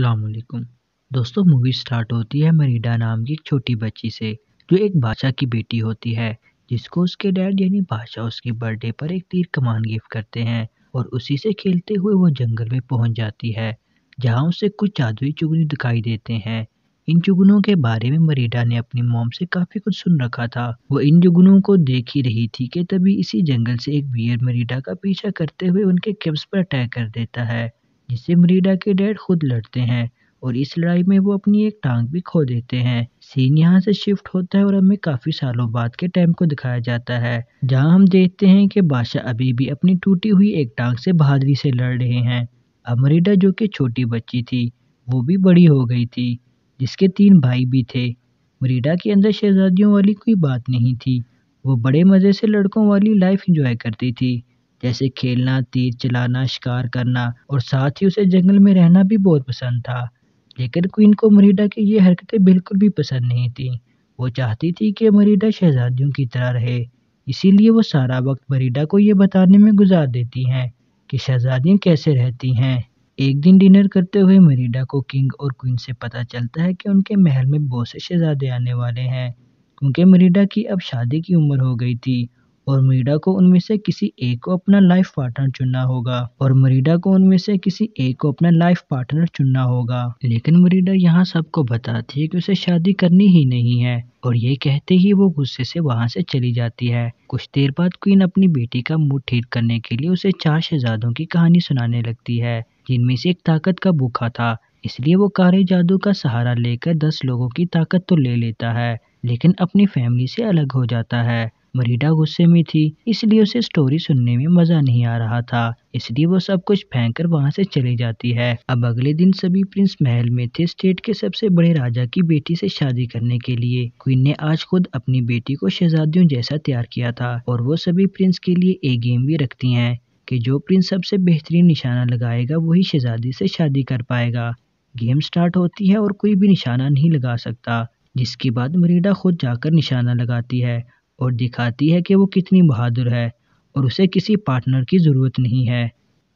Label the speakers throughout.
Speaker 1: असलकुम दोस्तों movie start होती है मरीडा नाम की एक छोटी बच्ची से जो एक बादशाह की बेटी होती है जिसको उसके डैड यानी बादशाह उसके बर्थडे पर एक तीर कमान गिफ्ट करते हैं और उसी से खेलते हुए वो जंगल में पहुंच जाती है जहां उसे कुछ जादुई चुगनी दिखाई देते हैं इन चुगनों के बारे में मरीडा ने अपनी मोम से काफी कुछ सुन रखा था वो इन जुगनों को देख ही रही थी कि तभी इसी जंगल से एक बियर मरीडा का पीछा करते हुए उनके कैप्स पर अटैक कर देता है जिससे मरीडा के डैड खुद लड़ते हैं और इस लड़ाई में वो अपनी एक टांग भी खो देते हैं सीन यहाँ से शिफ्ट होता है और हमें काफी सालों बाद के टाइम को दिखाया जाता है जहाँ हम देखते हैं कि बादशाह अभी भी अपनी टूटी हुई एक टांग से बहादुरी से लड़ रहे हैं अमरीडा जो कि छोटी बच्ची थी वो भी बड़ी हो गई थी जिसके तीन भाई भी थे मरीडा के अंदर शहजादियों वाली कोई बात नहीं थी वो बड़े मज़े से लड़कों वाली लाइफ इंजॉय करती थी जैसे खेलना तीर चलाना शिकार करना और साथ ही उसे जंगल में रहना भी बहुत पसंद था लेकिन क्वीन को मरीडा की ये हरकतें बिल्कुल भी पसंद नहीं थीं वो चाहती थी कि मरीडा शहजादियों की तरह रहे इसीलिए वो सारा वक्त मरीडा को ये बताने में गुजार देती हैं कि शहजादियाँ कैसे रहती हैं एक दिन डिनर करते हुए मरीडा को किंग और क्वीन से पता चलता है कि उनके महल में बहुत से शहजादे आने वाले हैं क्योंकि मरीडा की अब शादी की उम्र हो गई थी और मीडा को उनमें से किसी एक को अपना लाइफ पार्टनर चुनना होगा और मरीडा को उनमें से किसी एक को अपना लाइफ पार्टनर चुनना होगा लेकिन मरीडा यहाँ सबको बताती है कि उसे शादी करनी ही नहीं है और ये कहते ही वो गुस्से से वहाँ से चली जाती है कुछ देर बाद क्वीन अपनी बेटी का मूड ठीक करने के लिए उसे चार शहजादों की कहानी सुनाने लगती है जिनमें से एक ताकत का भूखा था इसलिए वो कारे जादू का सहारा लेकर दस लोगों की ताकत तो ले लेता है लेकिन अपनी फैमिली से अलग हो जाता है मरीडा गुस्से में थी इसलिए उसे स्टोरी सुनने में मजा नहीं आ रहा था इसलिए वो सब कुछ फेंक कर वहाँ से चली जाती है अब अगले दिन सभी प्रिंस महल में थे स्टेट के सबसे बड़े राजा की बेटी से शादी करने के लिए क्वीन ने आज खुद अपनी बेटी को शहजादियों जैसा तैयार किया था और वो सभी प्रिंस के लिए एक गेम भी रखती है कि जो प्रिंस सबसे बेहतरीन निशाना लगाएगा वही शहजादी से शादी कर पाएगा गेम स्टार्ट होती है और कोई भी निशाना नहीं लगा सकता जिसके बाद मरीडा खुद जाकर निशाना लगाती है और दिखाती है कि वो कितनी बहादुर है और उसे किसी पार्टनर की ज़रूरत नहीं है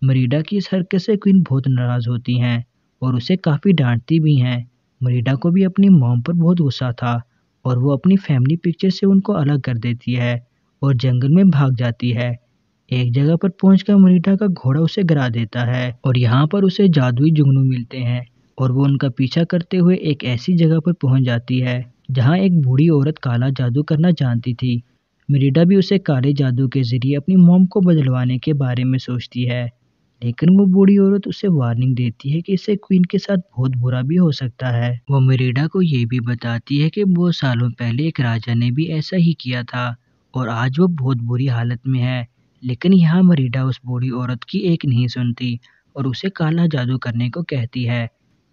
Speaker 1: मरीडा की इस हरकत से क्वीन बहुत नाराज़ होती हैं और उसे काफ़ी डांटती भी हैं मरीडा को भी अपनी मॉम पर बहुत गुस्सा था और वो अपनी फैमिली पिक्चर से उनको अलग कर देती है और जंगल में भाग जाती है एक जगह पर पहुँच मरीडा का घोड़ा उसे गिरा देता है और यहाँ पर उसे जादुई जुगनू मिलते हैं और वो उनका पीछा करते हुए एक ऐसी जगह पर पहुंच जाती है जहाँ एक बूढ़ी औरत काला जादू करना जानती थी मरीडा भी उसे काले जादू के जरिए अपनी मोम को बदलवाने के बारे में सोचती है लेकिन वो बूढ़ी औरत उसे वार्निंग देती है कि इसे क्वीन के साथ बहुत बुरा भी हो सकता है वो मरीडा को ये भी बताती है कि बहुत सालों पहले एक राजा ने भी ऐसा ही किया था और आज वो बहुत बुरी हालत में है लेकिन यहाँ मरीडा उस बूढ़ी औरत की एक नहीं सुनती और उसे काला जादू करने को कहती है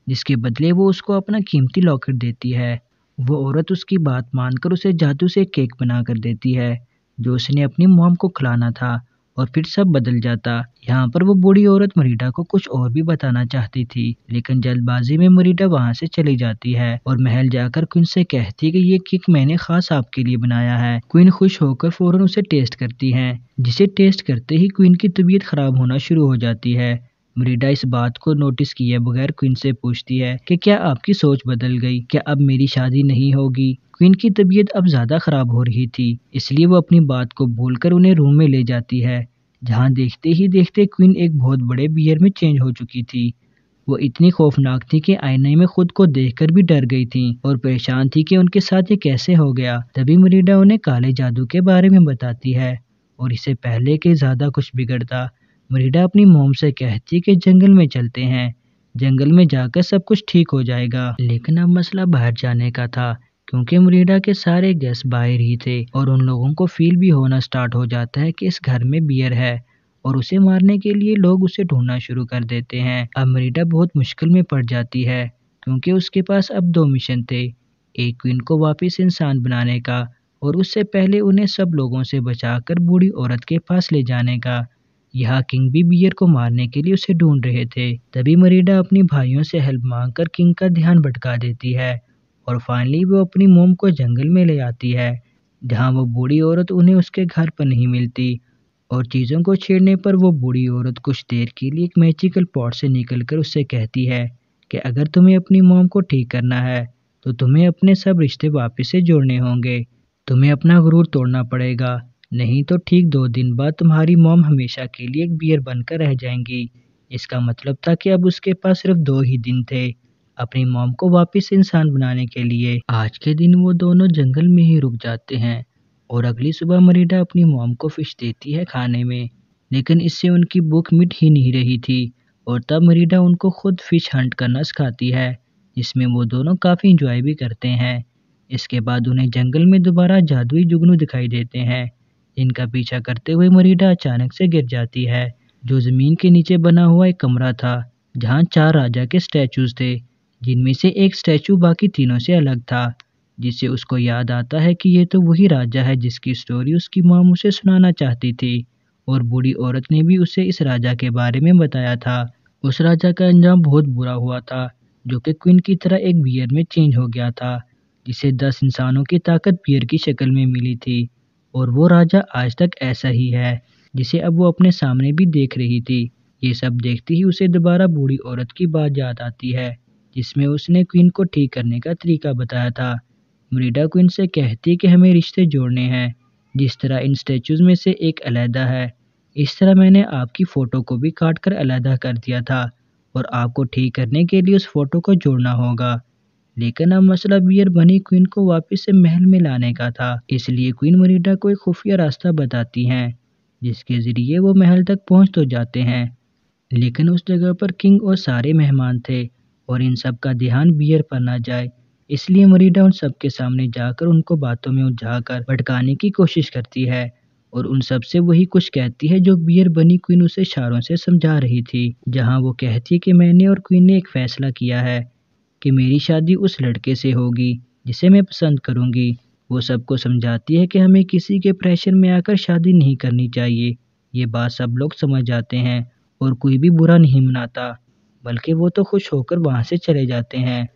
Speaker 1: जिसके बदले वो उसको अपना कीमती लॉकेट देती है वो औरत उसकी बात मानकर उसे जादू से केक बना कर देती है जो उसने अपनी मोम को खिलाना था और फिर सब बदल जाता यहाँ पर वो बूढ़ी औरत मरीडा को कुछ और भी बताना चाहती थी लेकिन जल्दबाजी में मरीडा वहाँ से चली जाती है और महल जाकर क्विन से कहती है कि ये केक मैंने खास आपके लिए बनाया है क्विन खुश होकर फौरन उसे टेस्ट करती है जिसे टेस्ट करते ही क्विन की तबीयत खराब होना शुरू हो जाती है मरीडा इस बात को नोटिस किए बगैर क्वीन से पूछती है कि क्या आपकी सोच बदल गई क्या अब मेरी शादी नहीं होगी क्वीन की तबीयत अब ज़्यादा ख़राब हो रही थी इसलिए वो अपनी बात को भूलकर उन्हें रूम में ले जाती है जहाँ देखते ही देखते क्वीन एक बहुत बड़े बियर में चेंज हो चुकी थी वो इतनी खौफनाक थी कि आईने में खुद को देखकर भी डर गई थी और परेशान थी कि उनके साथ ये कैसे हो गया तभी मरीडा उन्हें काले जादू के बारे में बताती है और इससे पहले के ज़्यादा कुछ बिगड़ता मृडा अपनी मोम से कहती कि जंगल में चलते हैं जंगल में जाकर सब कुछ ठीक हो जाएगा लेकिन अब मसला बाहर जाने का था क्योंकि मुरीडा के सारे गेस्ट बाहर ही थे और उन लोगों को फील भी होना स्टार्ट हो जाता है कि इस घर में बियर है और उसे मारने के लिए लोग उसे ढूंढना शुरू कर देते हैं अब मरीडा बहुत मुश्किल में पड़ जाती है क्योंकि उसके पास अब दो मिशन थे एक क्वीन को वापस इंसान बनाने का और उससे पहले उन्हें सब लोगों से बचाकर बूढ़ी औरत के पास ले जाने का यहाँ किंग भी बियर को मारने के लिए उसे ढूंढ रहे थे तभी मरीडा अपने भाइयों से हेल्प मांगकर किंग का ध्यान भटका देती है और फाइनली वो अपनी मोम को जंगल में ले आती है जहाँ वो बूढ़ी औरत उन्हें उसके घर पर नहीं मिलती और चीज़ों को छेड़ने पर वो बूढ़ी औरत कुछ देर के लिए एक मैजिकल पॉट से निकल उससे कहती है कि अगर तुम्हें अपनी मोम को ठीक करना है तो तुम्हें अपने सब रिश्ते वापस से जोड़ने होंगे तुम्हें अपना गुरूर तोड़ना पड़ेगा नहीं तो ठीक दो दिन बाद तुम्हारी मोम हमेशा के लिए एक बियर बनकर रह जाएंगी इसका मतलब था कि अब उसके पास सिर्फ दो ही दिन थे अपनी मोम को वापस इंसान बनाने के लिए आज के दिन वो दोनों जंगल में ही रुक जाते हैं और अगली सुबह मरीडा अपनी मोम को फिश देती है खाने में लेकिन इससे उनकी भूख मिट ही नहीं रही थी और तब मरीडा उनको खुद फिश हंट करना सिखाती है जिसमें वो दोनों काफ़ी इंजॉय भी करते हैं इसके बाद उन्हें जंगल में दोबारा जादुई जुगनू दिखाई देते हैं इनका पीछा करते हुए मरीडा अचानक से गिर जाती है जो जमीन के नीचे बना हुआ एक कमरा था जहाँ चार राजा के स्टैचूज थे जिनमें से एक स्टैचू बाकी तीनों से अलग था जिससे उसको याद आता है कि ये तो वही राजा है जिसकी स्टोरी उसकी माँ उसे सुनाना चाहती थी और बूढ़ी औरत ने भी उसे इस राजा के बारे में बताया था उस राजा का अंजाम बहुत बुरा हुआ था जो कि क्वीन की तरह एक बियर में चेंज हो गया था जिसे दस इंसानों की ताकत बियर की शक्ल में मिली थी और वो राजा आज तक ऐसा ही है जिसे अब वो अपने सामने भी देख रही थी ये सब देखते ही उसे दोबारा बूढ़ी औरत की बात याद आती है जिसमें उसने क्वीन को ठीक करने का तरीका बताया था मुरीडा क्वीन से कहती कि हमें रिश्ते जोड़ने हैं जिस तरह इन स्टैचूज में से एक अलहदा है इस तरह मैंने आपकी फ़ोटो को भी काट कर अलहदा कर दिया था और आपको ठीक करने के लिए उस फ़ोटो को जोड़ना होगा लेकिन अब मसला बियर बनी क्वीन को वापस से महल में लाने का था इसलिए क्वीन मरीडा को एक खुफिया रास्ता बताती हैं जिसके जरिए वो महल तक पहुंच तो जाते हैं लेकिन उस जगह पर किंग और सारे मेहमान थे और इन सब का ध्यान बियर पर ना जाए इसलिए मरीडा उन सब के सामने जाकर उनको बातों में उलझाकर भटकाने की कोशिश करती है और उन सब से वही कुछ कहती है जो बियर बनी क्वीन उसे इशारों से समझा रही थी जहां वो कहती है कि मैंने और क्वीन ने एक फैसला किया है कि मेरी शादी उस लड़के से होगी जिसे मैं पसंद करूँगी वो सबको समझाती है कि हमें किसी के प्रेशर में आकर शादी नहीं करनी चाहिए ये बात सब लोग समझ जाते हैं और कोई भी बुरा नहीं मनाता बल्कि वो तो खुश होकर वहाँ से चले जाते हैं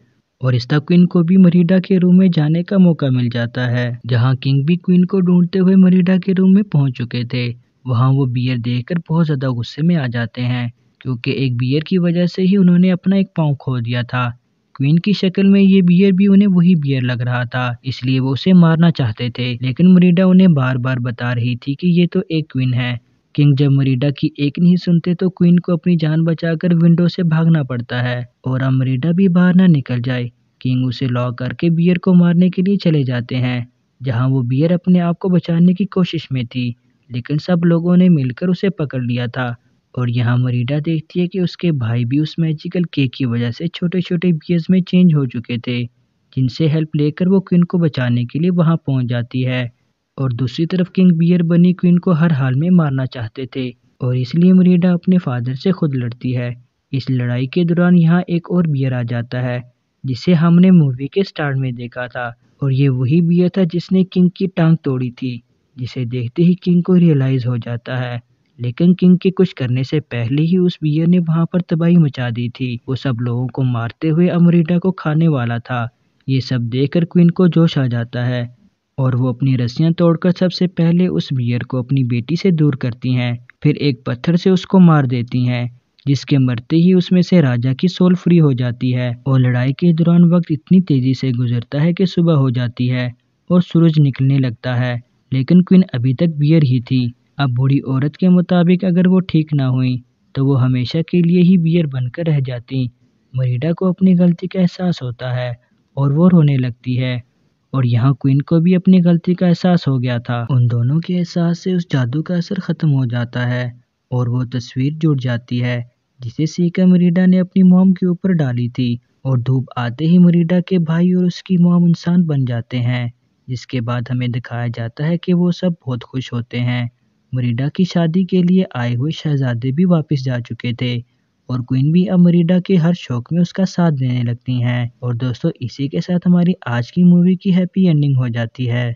Speaker 1: और इस तक क्वीन को भी मरीडा के रूम में जाने का मौका मिल जाता है जहाँ किंग भी क्वीन को ढूंढते हुए मरीडा के रूम में पहुँच चुके थे वहाँ वो बियर देखकर बहुत ज़्यादा गुस्से में आ जाते हैं क्योंकि एक बियर की वजह से ही उन्होंने अपना एक पाँव खो दिया था क्वीन की शक्ल में ये बियर भी उन्हें वही बियर लग रहा था इसलिए वो उसे मारना चाहते थे लेकिन मुरीडा उन्हें बार बार बता रही थी कि ये तो एक क्वीन है किंग जब मरीडा की एक नहीं सुनते तो क्वीन को अपनी जान बचाकर विंडो से भागना पड़ता है और अब मरीडा भी बाहर ना निकल जाए किंग उसे लॉक करके बियर को मारने के लिए चले जाते हैं जहां वो बियर अपने आप को बचाने की कोशिश में थी लेकिन सब लोगों ने मिलकर उसे पकड़ लिया था और यहाँ मरीडा देखती है कि उसके भाई भी उस मैजिकल केक की वजह से छोटे-छोटे गियर्स में चेंज हो चुके थे जिनसे हेल्प लेकर वो क्वीन को बचाने के लिए वहां पहुंच जाती है और दूसरी तरफ किंग बियर बनी क्वीन को हर हाल में मारना चाहते थे और इसलिए मरीडा अपने फादर से खुद लड़ती है इस लड़ाई के दौरान यहाँ एक और बियर आ जाता है जिसे हमने मूवी के स्टार्ट में देखा था और ये वही बियर था जिसने किंग की टांग तोड़ी थी जिसे देखते ही किंग को रियलाइज हो जाता है लेकिन किंग के कुछ करने से पहले ही उस बियर ने वहां पर तबाही मचा दी थी वो सब लोगों को मारते हुए अमरीडा को खाने वाला था ये सब देखकर क्वीन को जोश आ जाता है और वो अपनी रस्सियां तोड़कर सबसे पहले उस बियर को अपनी बेटी से दूर करती हैं फिर एक पत्थर से उसको मार देती हैं जिसके मरते ही उसमें से राजा की सोल फ्री हो जाती है और लड़ाई के दौरान वक्त इतनी तेजी से गुजरता है कि सुबह हो जाती है और सूरज निकलने लगता है लेकिन क्वीन अभी तक बियर ही थी अब बूढ़ी औरत के मुताबिक अगर वो ठीक ना हुई तो वो हमेशा के लिए ही बियर बनकर रह जाती मरीडा को अपनी गलती का एहसास होता है और वो रोने लगती है और यहाँ क्वीन को भी अपनी गलती का एहसास हो गया था उन दोनों के एहसास से उस जादू का असर ख़त्म हो जाता है और वो तस्वीर जुड़ जाती है जिसे सीका मरीडा ने अपनी मोम के ऊपर डाली थी और धूप आते ही मरीडा के भाई और उसकी मोम इंसान बन जाते हैं जिसके बाद हमें दिखाया जाता है कि वो सब बहुत खुश होते हैं मरीडा की शादी के लिए आए हुए शहजादे भी वापस जा चुके थे और क्वीन भी अब मरीडा के हर शौक में उसका साथ देने लगती हैं और दोस्तों इसी के साथ हमारी आज की मूवी की हैप्पी एंडिंग हो जाती है